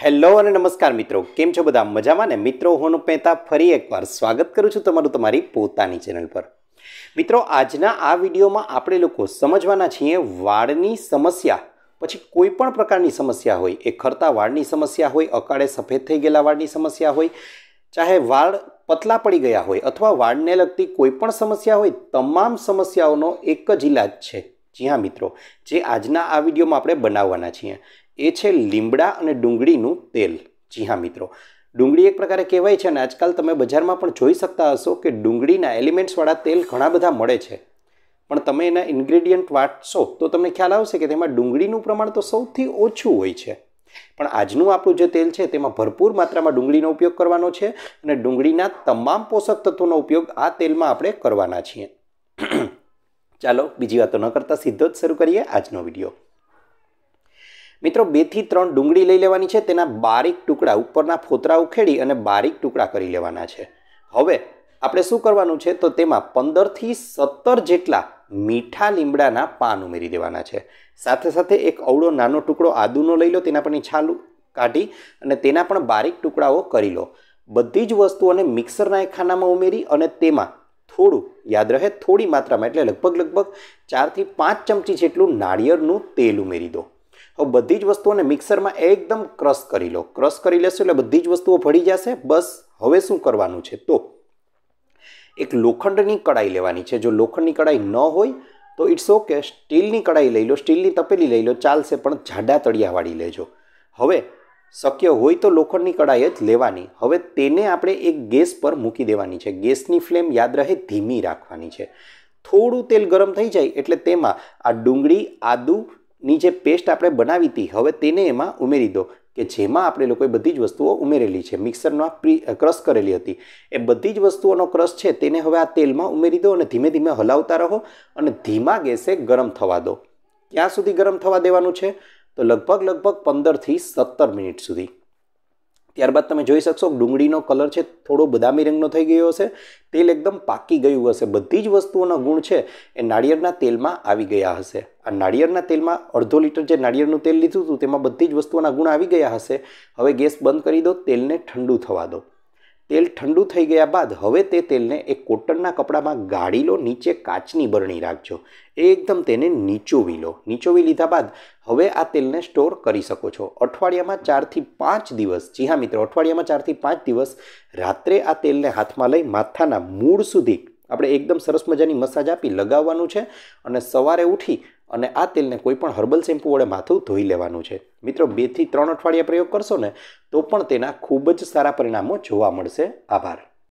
hello અને નમસ્કાર મિત્રો કેમ છો બધા મજામાં ને મિત્રો હું પહેતા ફરી એકવાર સ્વાગત કરું છું તમારું તમારી પોતાની ચેનલ પર મિત્રો આજના આ વિડીયોમાં આપણે લોકો સમજવાના છીએ વાળની સમસ્યા પછી કોઈ પણ પ્રકારની સમસ્યા હોય એ ખરતા વાળની સમસ્યા હોય અકાળે સફેદ થઈ ગયેલા વાળની સમસ્યા હોય ચાહે વાળ પતલા પડી ગયા હોય અથવા વાળને લગતી કોઈ પણ સમસ્યા હોય તમામ સમસ્યાઓનો એક જ ઇલાજ છે જી હા મિત્રો જે આજના આ વિડીયોમાં આપણે બનાવવાના છીએ એ છે લીમડા અને ડુંગળીનું તેલ જી હા મિત્રો ડુંગળી એક પ્રકારે કહેવાય છે અને આજકાલ તમે બજારમાં પણ જોઈ શકતા હશો કે ડુંગળીના એલિમેન્ટ્સવાળા તેલ ઘણા બધા મળે છે પણ તમે એના ઇન્ગ્રેડિયન્ટ વાંચશો તો તમને ખ્યાલ આવશે કે તેમાં ડુંગળીનું પ્રમાણ તો સૌથી ઓછું હોય છે પણ આજનું આપણું જે તેલ છે તેમાં ભરપૂર માત્રામાં ડુંગળીનો ઉપયોગ કરવાનો છે અને ડુંગળીના તમામ પોષક તત્વોનો ઉપયોગ આ તેલમાં આપણે કરવાના છીએ ચાલો બીજી વાતો ન કરતાં સીધો જ શરૂ કરીએ આજનો વિડીયો મિત્રો બેથી ત્રણ ડુંગળી લઈ લેવાની છે તેના બારીક ટુકડા ઉપરના ફોતરા ઉખેડી અને બારીક ટુકડા કરી લેવાના છે હવે આપણે શું કરવાનું છે તો તેમાં પંદરથી સત્તર જેટલા મીઠા લીમડાના પાન ઉમેરી દેવાના છે સાથે સાથે એક અવળો નાનો ટુકડો આદુનો લઈ લો તેના પરની છાલ કાઢી અને તેના પણ બારીક ટુકડાઓ કરી લો બધી જ વસ્તુઓને મિક્સરના એક ખાનામાં ઉમેરી અને તેમાં થોડું યાદ રહે થોડી માત્રામાં એટલે લગભગ લગભગ ચારથી પાંચ ચમચી જેટલું નાળિયેરનું તેલ ઉમેરી દો હવે બધી જ વસ્તુઓને મિક્સરમાં એકદમ ક્રશ કરી લો ક્રશ કરી લેશો એટલે બધી જ વસ્તુઓ ભળી જશે બસ હવે શું કરવાનું છે તો એક લોખંડની કડાઈ લેવાની છે જો લોખંડની કડાઈ ન હોય તો ઇટ્સ ઓકે સ્ટીલની કડાઈ લઈ લો સ્ટીલની તપેલી લઈ લો ચાલશે પણ જાડા તળિયાવાળી લેજો હવે શક્ય હોય તો લોખંડની કડાઈ જ લેવાની હવે તેને આપણે એક ગેસ પર મૂકી દેવાની છે ગેસની ફ્લેમ યાદ રહે ધીમી રાખવાની છે થોડું તેલ ગરમ થઈ જાય એટલે તેમાં આ ડુંગળી આદુની જે પેસ્ટ આપણે બનાવી હતી હવે તેને એમાં ઉમેરી દો કે જેમાં આપણે લોકોએ બધી જ વસ્તુઓ ઉમેરેલી છે મિક્સરમાં પ્રી ક્રશ કરેલી હતી એ બધી જ વસ્તુઓનો ક્રશ છે તેને હવે આ તેલમાં ઉમેરી દો અને ધીમે ધીમે હલાવતા રહો અને ધીમા ગેસે ગરમ થવા દો ક્યાં સુધી ગરમ થવા દેવાનું છે તો લગભગ લગભગ પંદરથી સત્તર મિનિટ સુધી ત્યારબાદ તમે જોઈ શકશો ડુંગળીનો કલર છે થોડો બદામી રંગનો થઈ ગયો હશે તેલ એકદમ પાકી ગયું હશે બધી જ વસ્તુઓના ગુણ છે એ નાળિયેરના તેલમાં આવી ગયા હશે આ નાળિયેરના તેલમાં અડધો લીટર જે નાળિયેરનું તેલ લીધું હતું તેમાં બધી જ વસ્તુઓના ગુણ આવી ગયા હશે હવે ગેસ બંધ કરી દો તેલને ઠંડુ થવા દો તેલ ઠંડુ થઈ ગયા બાદ હવે તે તેલને એક કોટનના કપડામાં ગાળી લો નીચે કાચની બરણી રાખજો એ એકદમ તેને નીચોવી લો નીચોવી લીધા બાદ હવે આ તેલને સ્ટોર કરી શકો છો અઠવાડિયામાં ચારથી પાંચ દિવસ જી હા મિત્રો અઠવાડિયામાં ચારથી પાંચ દિવસ રાત્રે આ તેલને હાથમાં લઈ માથાના મૂળ સુધી આપણે એકદમ સરસ મજાની મસાજ આપી લગાવવાનું છે અને સવારે ઉઠી અને આ તેલને કોઈપણ હર્બલ શેમ્પૂ વડે માથું ધોઈ લેવાનું છે મિત્રો બેથી ત્રણ અઠવાડિયા પ્રયોગ કરશો ને તો પણ તેના ખૂબ જ સારા પરિણામો જોવા મળશે આભાર